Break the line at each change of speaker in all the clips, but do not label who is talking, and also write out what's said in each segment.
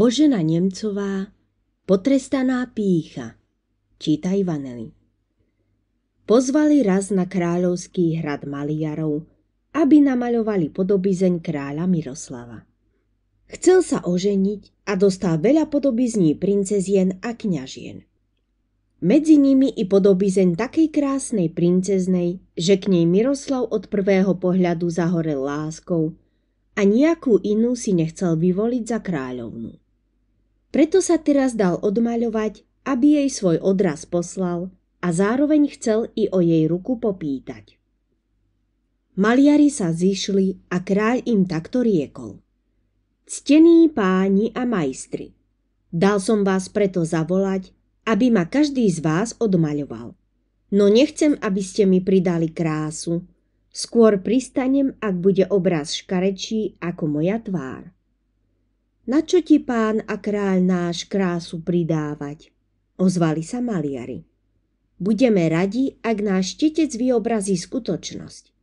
Božena nemcová, Potrestaná pícha Čítaj Vanely Pozvali raz na kráľovský hrad maliarov, aby namaľovali podobizeň kráľa Miroslava. Chcel sa oženiť a dostal veľa podobizní princezien a kňažien. Medzi nimi i podobizeň takej krásnej princeznej, že k nej Miroslav od prvého pohľadu zahorel láskou a nejakú inú si nechcel vyvoliť za kráľovnú. Preto sa teraz dal odmaľovať, aby jej svoj odraz poslal a zároveň chcel i o jej ruku popýtať. Maliari sa zišli a kráľ im takto riekol. Ctení páni a majstri, dal som vás preto zavolať, aby ma každý z vás odmaľoval. No nechcem, aby ste mi pridali krásu. Skôr pristanem, ak bude obraz škarečí ako moja tvár na čo ti pán a kráľ náš krásu pridávať? Ozvali sa maliari. Budeme radi, ak náš tetec vyobrazí skutočnosť.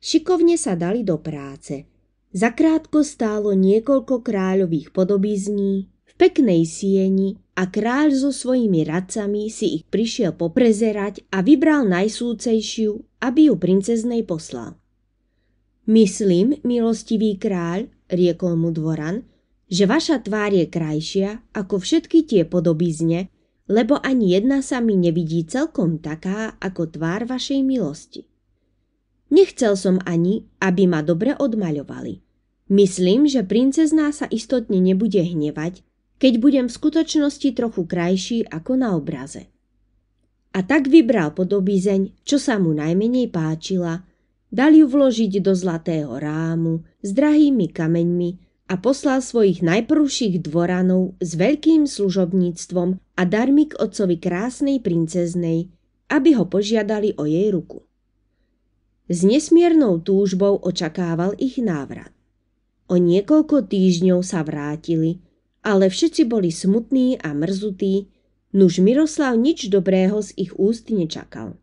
Šikovne sa dali do práce. Zakrátko stálo niekoľko kráľových podobizní, v peknej sieni a kráľ so svojimi radcami si ich prišiel poprezerať a vybral najsúcejšiu, aby ju princeznej poslal. Myslím, milostivý kráľ, riekol mu Dvoran, že vaša tvár je krajšia ako všetky tie podobizne, lebo ani jedna sa mi nevidí celkom taká ako tvár vašej milosti. Nechcel som ani, aby ma dobre odmaľovali. Myslím, že princezná sa istotne nebude hnevať, keď budem v skutočnosti trochu krajší ako na obraze. A tak vybral podobízeň, čo sa mu najmenej páčila Dal ju vložiť do zlatého rámu s drahými kameňmi a poslal svojich najprvších dvoranov s veľkým služobníctvom a darmi k otcovi krásnej princeznej, aby ho požiadali o jej ruku. S nesmiernou túžbou očakával ich návrat. O niekoľko týždňov sa vrátili, ale všetci boli smutní a mrzutí, nuž Miroslav nič dobrého z ich úst nečakal.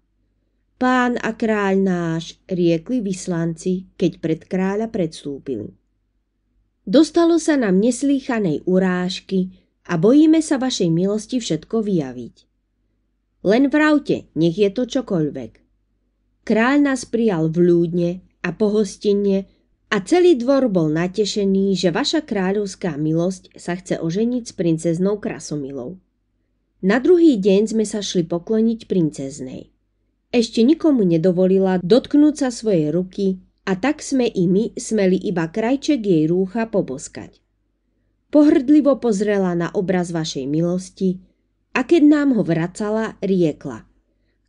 Pán a kráľ náš, riekli vyslanci, keď pred kráľa predstúpili. Dostalo sa nám neslýchanej urážky a bojíme sa vašej milosti všetko vyjaviť. Len vravte, nech je to čokoľvek. Kráľ nás prijal v ľúdne a pohostinne a celý dvor bol natešený, že vaša kráľovská milosť sa chce oženiť s princeznou Krasomilou. Na druhý deň sme sa šli pokloniť princeznej. Ešte nikomu nedovolila dotknúť sa svojej ruky a tak sme i my smeli iba krajček jej rúcha poboskať. Pohrdlivo pozrela na obraz vašej milosti a keď nám ho vracala, riekla.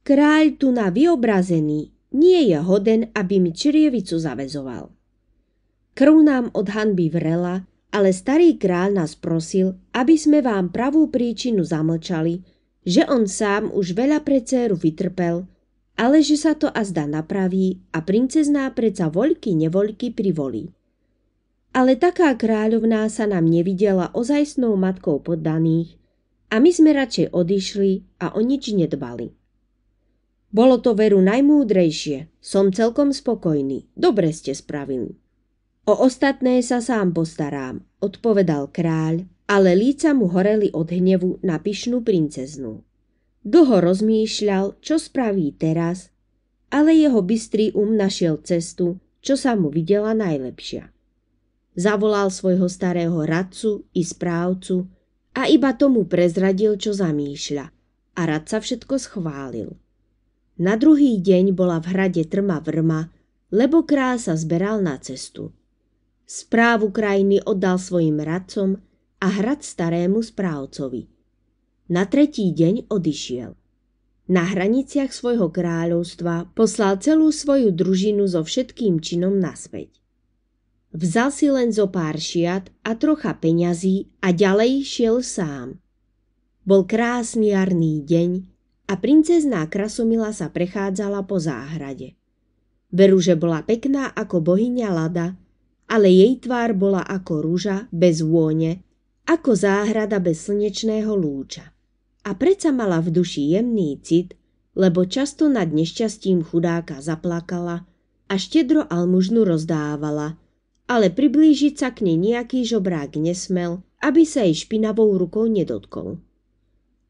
Kráľ tu na vyobrazený nie je hoden, aby mi črievicu zavezoval. Krv nám od hanby vrela, ale starý kráľ nás prosil, aby sme vám pravú príčinu zamlčali, že on sám už veľa pre céru vytrpel ale že sa to azda napraví a princezná preca voľky nevoľky privolí. Ale taká kráľovná sa nám nevidela ozajstnou matkou poddaných a my sme radšej odišli a o nič nedbali. Bolo to veru najmúdrejšie, som celkom spokojný, dobre ste spravili. O ostatné sa sám postarám, odpovedal kráľ, ale líca mu horeli od hnevu na pyšnú princeznú. Dlho rozmýšľal, čo spraví teraz, ale jeho bystrý um našiel cestu, čo sa mu videla najlepšia. Zavolal svojho starého radcu i správcu a iba tomu prezradil, čo zamýšľa a radca všetko schválil. Na druhý deň bola v hrade trma vrma, lebo král sa zberal na cestu. Správu krajiny oddal svojim radcom a hrad starému správcovi – na tretí deň odišiel. Na hraniciach svojho kráľovstva poslal celú svoju družinu so všetkým činom naspäť. Vzal si len zo pár šiat a trocha peňazí a ďalej šiel sám. Bol krásny jarný deň a princezná Krasomila sa prechádzala po záhrade. Veru, že bola pekná ako bohyňa Lada, ale jej tvár bola ako rúža bez vône, ako záhrada bez slnečného lúča. A predsa mala v duši jemný cit, lebo často nad nešťastím chudáka zaplakala a štedro almužnu rozdávala, ale priblížiť sa k nej nejaký žobrák nesmel, aby sa jej špinavou rukou nedotkol.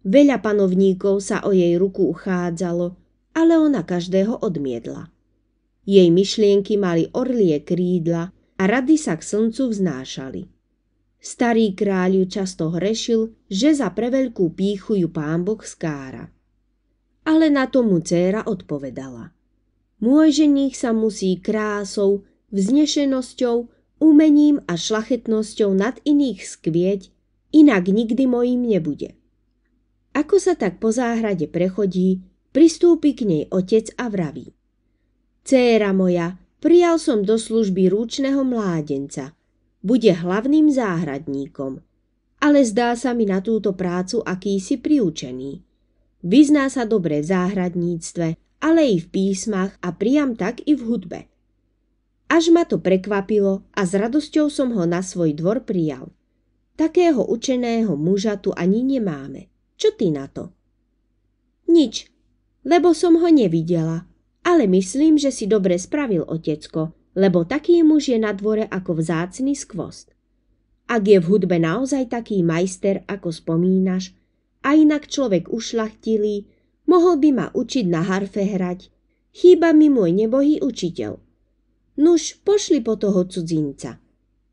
Veľa panovníkov sa o jej ruku uchádzalo, ale ona každého odmiedla. Jej myšlienky mali orlie krídla a rady sa k slncu vznášali. Starý kráľ ju často hrešil, že za preveľkú píchu ju pán Boh skára. Ale na tomu dcéra odpovedala. Môj ženích sa musí krásou, vznešenosťou, umením a šlachetnosťou nad iných skvieť, inak nikdy mojím nebude. Ako sa tak po záhrade prechodí, pristúpi k nej otec a vraví. Céra moja, prijal som do služby rúčneho mládenca, bude hlavným záhradníkom, ale zdá sa mi na túto prácu akýsi priučený. Vyzná sa dobre v záhradníctve, ale i v písmach a priam tak i v hudbe. Až ma to prekvapilo a s radosťou som ho na svoj dvor prijal. Takého učeného muža tu ani nemáme. Čo ty na to? Nič, lebo som ho nevidela, ale myslím, že si dobre spravil, otecko, lebo taký muž je na dvore ako vzácný skvost. Ak je v hudbe naozaj taký majster, ako spomínaš, a inak človek ušlachtilý, mohol by ma učiť na harfe hrať. Chýba mi môj nebohý učiteľ. Nuž, pošli po toho cudzinca.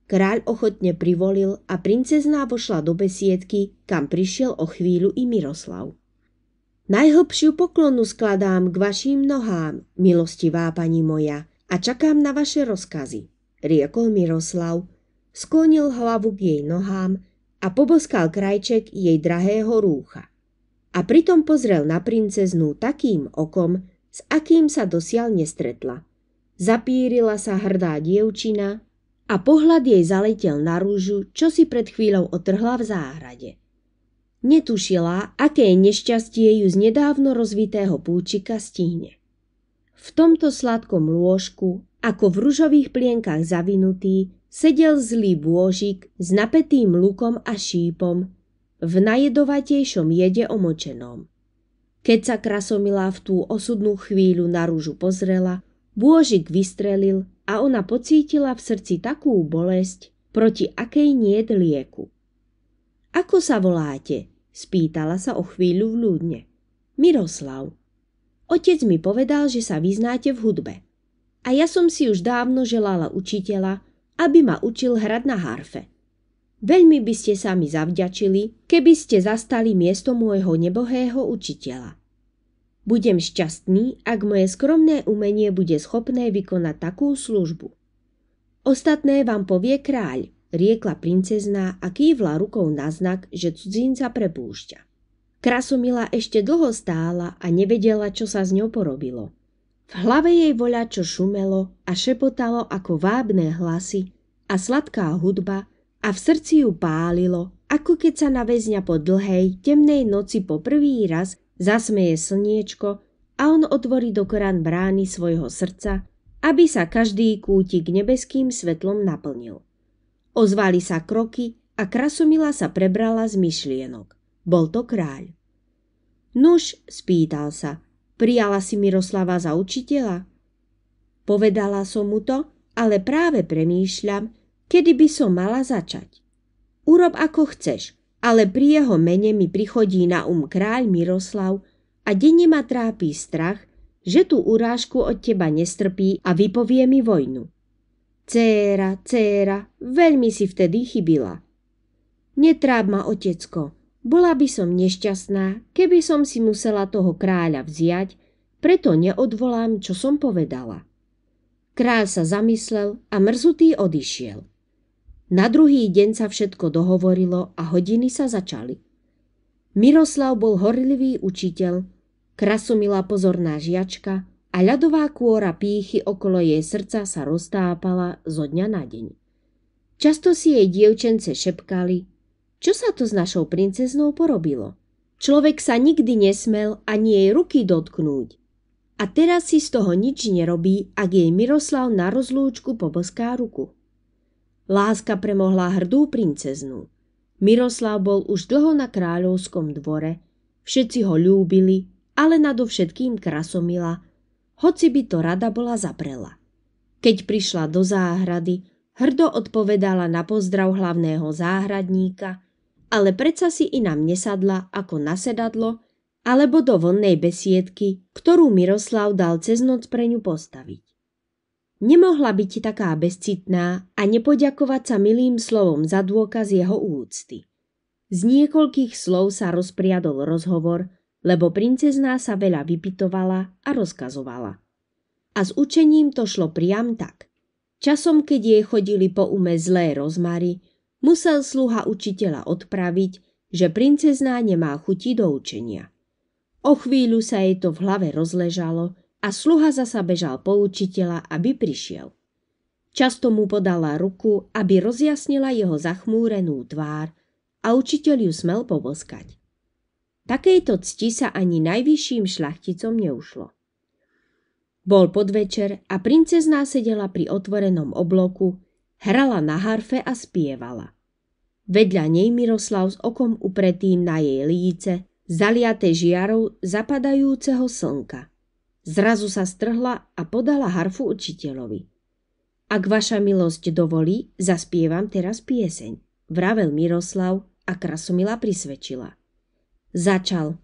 Kráľ ochotne privolil a princezná vošla do besiedky, kam prišiel o chvíľu i Miroslav. Najhlbšiu poklonu skladám k vašim nohám, milostivá pani moja – a čakám na vaše rozkazy, riekol Miroslav. Sklonil hlavu k jej nohám a poboskal krajček jej drahého rúcha. A pritom pozrel na princeznú takým okom, s akým sa dosiaľ nestretla. Zapírila sa hrdá dievčina a pohľad jej zaletel na rúžu, čo si pred chvíľou otrhla v záhrade. Netušila, aké nešťastie ju z nedávno rozvitého púčika stihne. V tomto sladkom lôžku, ako v ružových plienkach zavinutý, sedel zlý bôžik s napätým lukom a šípom v najedovatejšom jede omočenom. Keď sa krasomila v tú osudnú chvíľu na rúžu pozrela, bôžik vystrelil a ona pocítila v srdci takú bolesť, proti akej nie lieku. Ako sa voláte? spýtala sa o chvíľu v ľudne. Miroslav, Otec mi povedal, že sa vyznáte v hudbe. A ja som si už dávno želala učiteľa, aby ma učil hrať na harfe. Veľmi by ste sa mi zavďačili, keby ste zastali miesto môjho nebohého učiteľa. Budem šťastný, ak moje skromné umenie bude schopné vykonať takú službu. Ostatné vám povie kráľ, riekla princezná a kývla rukou na znak, že cudzinca prepúšťa. Krasomila ešte dlho stála a nevedela, čo sa s ňou porobilo. V hlave jej voľa čo šumelo a šepotalo ako vábne hlasy a sladká hudba a v srdci ju pálilo, ako keď sa na väzňa po dlhej, temnej noci po prvý raz zasmeje slniečko a on otvorí do korán brány svojho srdca, aby sa každý kútik nebeským svetlom naplnil. Ozvali sa kroky a Krasomila sa prebrala z myšlienok. Bol to kráľ. Nuž, spýtal sa, prijala si Miroslava za učiteľa? Povedala som mu to, ale práve premýšľam, kedy by som mala začať. Urob ako chceš, ale pri jeho mene mi prichodí na um kráľ Miroslav a denne ma trápi strach, že tú urážku od teba nestrpí a vypovie mi vojnu. Céra, céra, veľmi si vtedy chybila. Netráp ma, otecko, bola by som nešťastná, keby som si musela toho kráľa vziať, preto neodvolám, čo som povedala. Kráľ sa zamyslel a mrzutý odišiel. Na druhý deň sa všetko dohovorilo a hodiny sa začali. Miroslav bol horlivý učiteľ, krasomila pozorná žiačka a ľadová kôra pýchy okolo jej srdca sa roztápala zo dňa na deň. Často si jej dievčence šepkali, čo sa to s našou princeznou porobilo? Človek sa nikdy nesmel ani jej ruky dotknúť. A teraz si z toho nič nerobí, ak jej Miroslav na rozlúčku poboská ruku. Láska premohla hrdú princeznú. Miroslav bol už dlho na kráľovskom dvore, všetci ho ľúbili, ale nadovšetkým krasomila, hoci by to rada bola zaprela. Keď prišla do záhrady, hrdo odpovedala na pozdrav hlavného záhradníka – ale predsa si i nám nesadla ako na sedadlo, alebo do vonnej besiedky, ktorú Miroslav dal cez noc pre ňu postaviť. Nemohla byť taká bezcitná a nepoďakovať sa milým slovom za dôkaz jeho úcty. Z niekoľkých slov sa rozpriadol rozhovor, lebo princezná sa veľa vypitovala a rozkazovala. A s učením to šlo priam tak. Časom, keď jej chodili po ume zlé rozmary, musel sluha učiteľa odpraviť, že princezná nemá chuti do učenia. O chvíľu sa jej to v hlave rozležalo a sluha zasa bežal po učiteľa, aby prišiel. Často mu podala ruku, aby rozjasnila jeho zachmúrenú tvár a učiteľ ju smel povoskať. Takejto cti sa ani najvyšším šlachticom neušlo. Bol podvečer a princezná sedela pri otvorenom obloku, Hrala na harfe a spievala. Vedľa nej Miroslav s okom upretým na jej líce, zaliate žiarov zapadajúceho slnka. Zrazu sa strhla a podala harfu učiteľovi. Ak vaša milosť dovolí, zaspievam teraz pieseň, vravel Miroslav a Krasomila prisvedčila. Začal.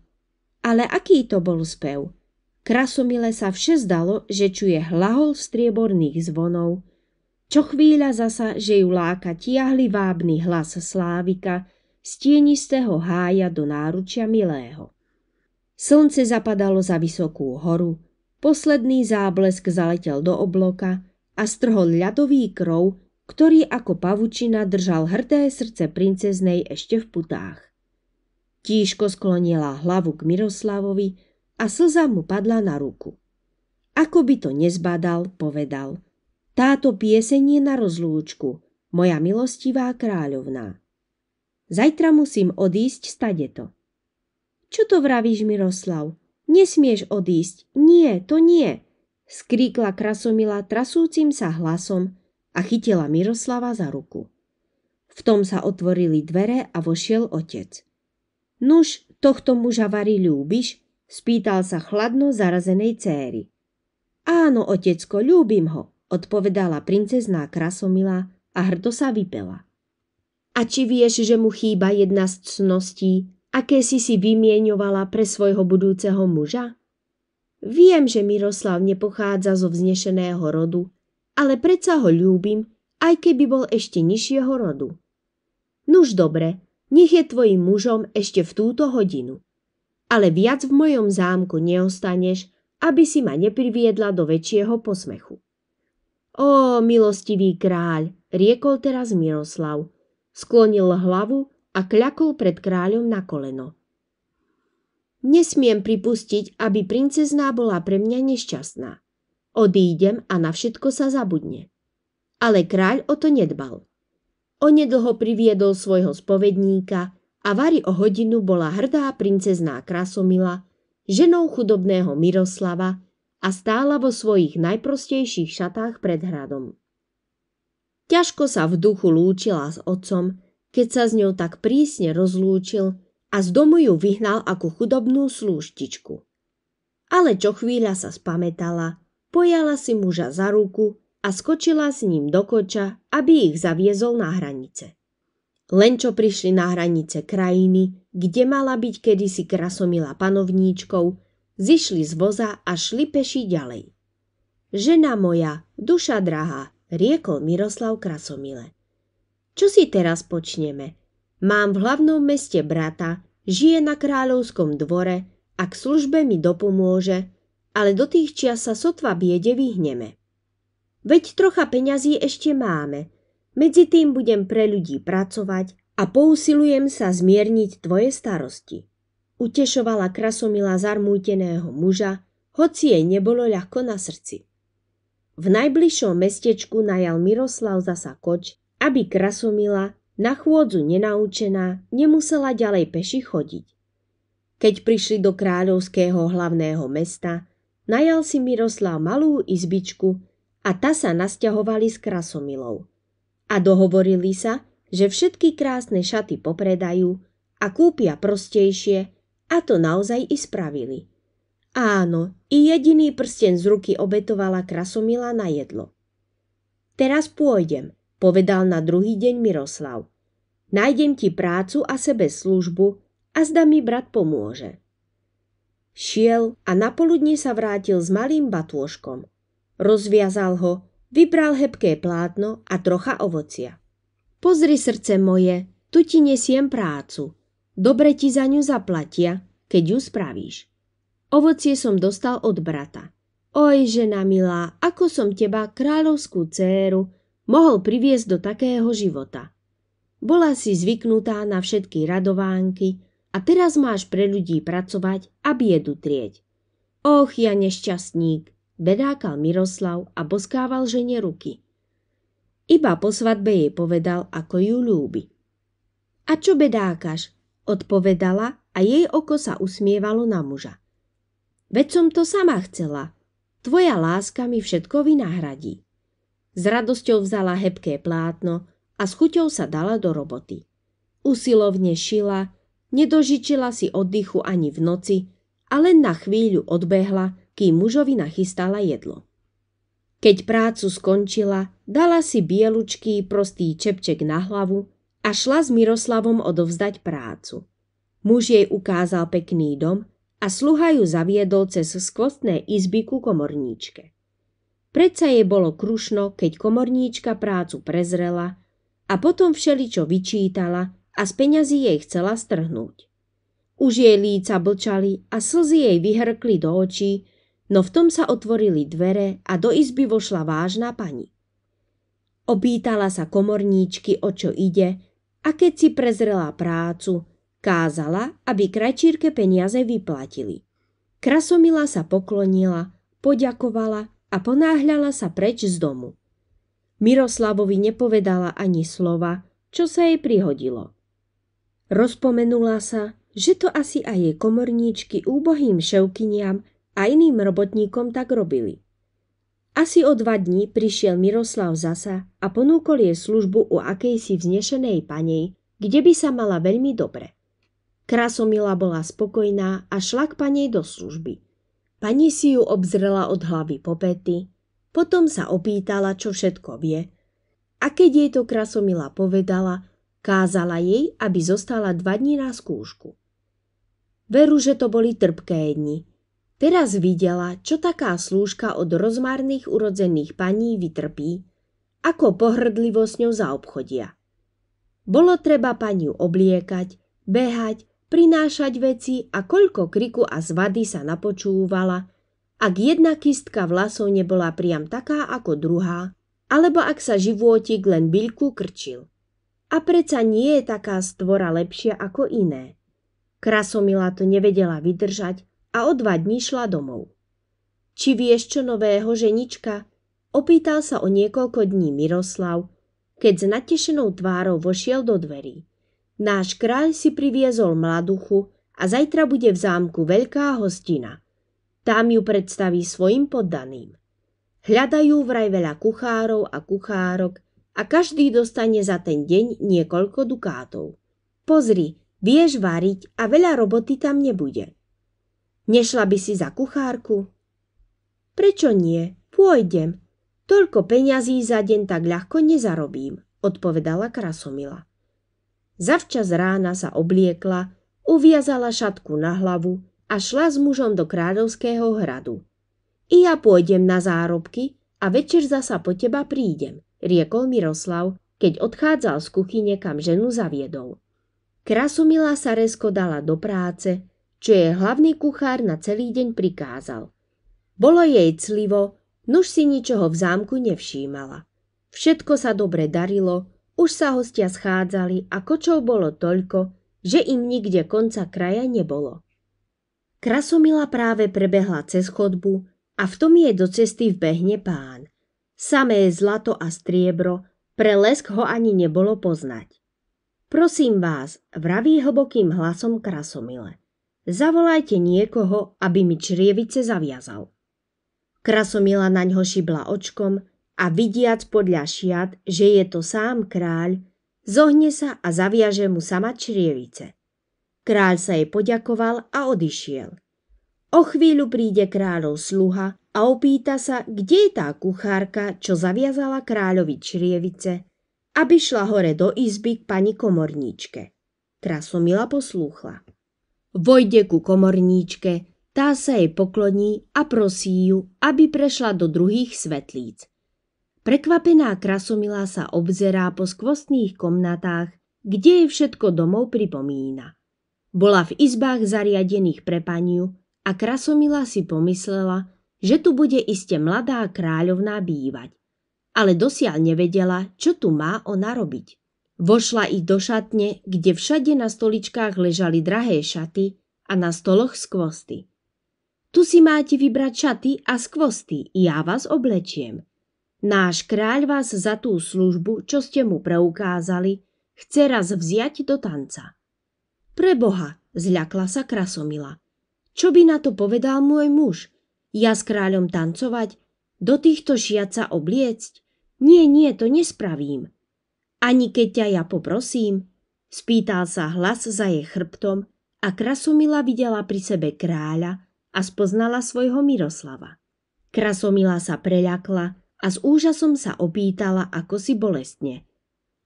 Ale aký to bol spev? Krasomile sa vše zdalo, že čuje hlahol strieborných zvonov, čo chvíľa zasa, že ju láka tiahli vábny hlas Slávika z tienistého hája do náručia milého. Slnce zapadalo za vysokú horu, posledný záblesk zaletel do obloka a strhol ľadový krov, ktorý ako pavučina držal hrdé srdce princeznej ešte v putách. Tížko sklonila hlavu k Miroslavovi a slza mu padla na ruku. Ako by to nezbadal, povedal – táto pieseň je na rozlúčku, moja milostivá kráľovná. Zajtra musím odísť to. Čo to vravíš, Miroslav? Nesmieš odísť, nie, to nie, skríkla Krasomila trasúcim sa hlasom a chytila Miroslava za ruku. V tom sa otvorili dvere a vošiel otec. Nuž, tohto muža varí ľúbiš? Spýtal sa chladno zarazenej céry. Áno, otecko, ľúbim ho, odpovedala princezná Krasomila a hrdo sa vypela. A či vieš, že mu chýba jedna z cností, aké si si vymieňovala pre svojho budúceho muža? Viem, že Miroslav nepochádza zo vznešeného rodu, ale predsa ho ľúbim, aj keby bol ešte nižšieho rodu. Nuž dobre, nech je tvojim mužom ešte v túto hodinu. Ale viac v mojom zámku neostaneš, aby si ma nepriviedla do väčšieho posmechu. Ó, milostivý kráľ, riekol teraz Miroslav. Sklonil hlavu a kľakol pred kráľom na koleno. Nesmiem pripustiť, aby princezná bola pre mňa nešťastná. Odídem a na všetko sa zabudne. Ale kráľ o to nedbal. Onedlho priviedol svojho spovedníka a Vary o hodinu bola hrdá princezná Krasomila, ženou chudobného Miroslava, a stála vo svojich najprostejších šatách pred hradom. Ťažko sa v duchu lúčila s otcom, keď sa s ňou tak prísne rozlúčil a z domu ju vyhnal ako chudobnú slúštičku. Ale čo chvíľa sa spametala, pojala si muža za ruku a skočila s ním do koča, aby ich zaviezol na hranice. Len čo prišli na hranice krajiny, kde mala byť kedysi krasomila panovníčkou, Zišli z voza a šli peši ďalej. Žena moja, duša drahá, riekol Miroslav Krasomile. Čo si teraz počneme? Mám v hlavnom meste brata, žije na kráľovskom dvore a k službe mi dopomôže, ale do tých čias sa sotva biede vyhneme. Veď trocha peňazí ešte máme, medzi tým budem pre ľudí pracovať a pousilujem sa zmierniť tvoje starosti. Utešovala krasomila zarmúteného muža, hoci jej nebolo ľahko na srdci. V najbližšom mestečku najal Miroslav zasa koč, aby Krasomila, na chôdzu nenaučená, nemusela ďalej peši chodiť. Keď prišli do kráľovského hlavného mesta, najal si Miroslav malú izbičku a ta sa nasťahovali s Krasomilou. A dohovorili sa, že všetky krásne šaty popredajú a kúpia prostejšie, a to naozaj i spravili. Áno, i jediný prsten z ruky obetovala Krasomila na jedlo. Teraz pôjdem, povedal na druhý deň Miroslav. Nájdem ti prácu a sebe službu a zda mi brat pomôže. Šiel a napoludne sa vrátil s malým batôžkom. Rozviazal ho, vybral hebké plátno a trocha ovocia. Pozri srdce moje, tu ti nesiem prácu. Dobre ti za ňu zaplatia, keď ju spravíš. Ovocie som dostal od brata. Oj, žena milá, ako som teba, kráľovskú dcéru, mohol priviesť do takého života. Bola si zvyknutá na všetky radovánky a teraz máš pre ľudí pracovať a biedu trieť. Och, ja nešťastník, bedákal Miroslav a boskával žene ruky. Iba po svadbe jej povedal, ako ju ľúbi. A čo bedákaš? Odpovedala a jej oko sa usmievalo na muža. Veď som to sama chcela. Tvoja láska mi všetko vynahradí. S radosťou vzala hebké plátno a s chuťou sa dala do roboty. Usilovne šila, nedožičila si oddychu ani v noci a len na chvíľu odbehla, kým mužovi nachystala jedlo. Keď prácu skončila, dala si bielučký prostý čepček na hlavu a šla s Miroslavom odovzdať prácu. Muž jej ukázal pekný dom a sluha ju zaviedol cez skvostné izby ku komorníčke. Predsa jej bolo krušno, keď komorníčka prácu prezrela a potom všeličo vyčítala a z peňazí jej chcela strhnúť. Už jej líca blčali a slzy jej vyhrkli do očí, no v tom sa otvorili dvere a do izby vošla vážna pani. Opýtala sa komorníčky, o čo ide a keď si prezrela prácu, kázala, aby krajčírke peniaze vyplatili. Krasomila sa poklonila, poďakovala a ponáhľala sa preč z domu. Miroslavovi nepovedala ani slova, čo sa jej prihodilo. Rozpomenula sa, že to asi aj jej komorníčky úbohým ševkyniam a iným robotníkom tak robili. Asi o dva dní prišiel Miroslav zasa a ponúkol jej službu u akejsi vznešenej panej, kde by sa mala veľmi dobre. Krasomila bola spokojná a šla k panej do služby. Pani si ju obzrela od hlavy po pety, potom sa opýtala, čo všetko vie. A keď jej to Krasomila povedala, kázala jej, aby zostala dva dní na skúšku. Veru, že to boli trpké dni, Teraz videla, čo taká slúžka od rozmárnych urodzených paní vytrpí, ako pohrdlivo s ňou zaobchodia. Bolo treba paniu obliekať, behať, prinášať veci a koľko kriku a zvady sa napočúvala, ak jedna kistka vlasov nebola priam taká ako druhá, alebo ak sa živôtik len byľku krčil. A preca nie je taká stvora lepšia ako iné. Krasomila to nevedela vydržať a o dva dní šla domov. Či vieš čo nového, ženička? Opýtal sa o niekoľko dní Miroslav, keď s natešenou tvárou vošiel do dverí. Náš kráľ si priviezol mladuchu a zajtra bude v zámku veľká hostina. Tam ju predstaví svojim poddaným. Hľadajú vraj veľa kuchárov a kuchárok a každý dostane za ten deň niekoľko dukátov. Pozri, vieš variť a veľa roboty tam nebude – Nešla by si za kuchárku? Prečo nie? Pôjdem. Toľko peňazí za deň tak ľahko nezarobím, odpovedala Krasomila. Zavčas rána sa obliekla, uviazala šatku na hlavu a šla s mužom do kráľovského hradu. I ja pôjdem na zárobky a večer zasa po teba prídem, riekol Miroslav, keď odchádzal z kuchyne, kam ženu zaviedol. Krasomila sa resko dala do práce čo jej hlavný kuchár na celý deň prikázal. Bolo jej clivo, nož si ničoho v zámku nevšímala. Všetko sa dobre darilo, už sa hostia schádzali a kočov bolo toľko, že im nikde konca kraja nebolo. Krasomila práve prebehla cez chodbu a v tom jej do cesty vbehne pán. Samé zlato a striebro, pre lesk ho ani nebolo poznať. Prosím vás, vraví hlbokým hlasom Krasomile. Zavolajte niekoho, aby mi črievice zaviazal. Krasomila na ňo šibla očkom a vidiac podľa šiat, že je to sám kráľ, zohne sa a zaviaže mu sama črievice. Kráľ sa jej poďakoval a odišiel. O chvíľu príde kráľov sluha a opýta sa, kde je tá kuchárka, čo zaviazala kráľovi črievice, aby šla hore do izby k pani komorníčke. Krasomila poslúchla. Vojde ku komorníčke, tá sa jej pokloní a prosí ju, aby prešla do druhých svetlíc. Prekvapená Krasomila sa obzerá po skvostných komnatách, kde je všetko domov pripomína. Bola v izbách zariadených pre paniu a Krasomila si pomyslela, že tu bude iste mladá kráľovná bývať ale dosiaľ nevedela, čo tu má ona robiť. Vošla i do šatne, kde všade na stoličkách ležali drahé šaty a na stoloch skvosty. Tu si máte vybrať šaty a skvosty, ja vás oblečiem. Náš kráľ vás za tú službu, čo ste mu preukázali, chce raz vziať do tanca. Preboha, zľakla sa Krasomila. Čo by na to povedal môj muž? Ja s kráľom tancovať? Do týchto šiaca obliecť? Nie, nie, to nespravím. Ani keď ťa ja poprosím? Spýtal sa hlas za jej chrbtom a Krasomila videla pri sebe kráľa a spoznala svojho Miroslava. Krasomila sa preľakla a s úžasom sa opýtala, ako si bolestne.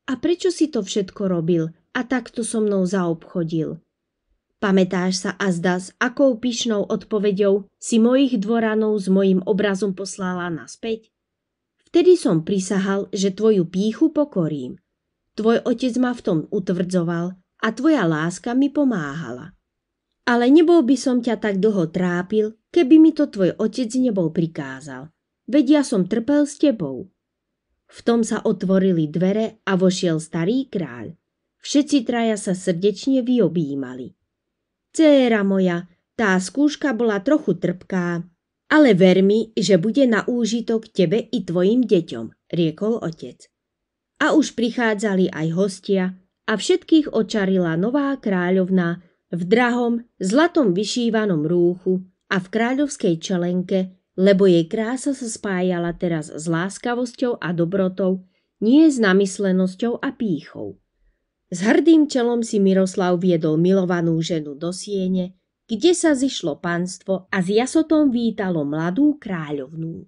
A prečo si to všetko robil a takto so mnou zaobchodil? Pamätáš sa, Azda, s akou pyšnou odpovedou si mojich dvoranov s mojim obrazom poslala naspäť? Vtedy som prisahal, že tvoju píchu pokorím. Tvoj otec ma v tom utvrdzoval a tvoja láska mi pomáhala. Ale nebol by som ťa tak dlho trápil, keby mi to tvoj otec nebol prikázal. Veď ja som trpel s tebou. V tom sa otvorili dvere a vošiel starý kráľ. Všetci traja sa srdečne vyobímali. Céra moja, tá skúška bola trochu trpká, ale ver mi, že bude na úžitok tebe i tvojim deťom, riekol otec a už prichádzali aj hostia a všetkých očarila nová kráľovná v drahom, zlatom vyšívanom rúchu a v kráľovskej čelenke, lebo jej krása sa spájala teraz s láskavosťou a dobrotou, nie s namyslenosťou a pýchou. S hrdým čelom si Miroslav viedol milovanú ženu do siene, kde sa zišlo panstvo a s jasotom vítalo mladú kráľovnú.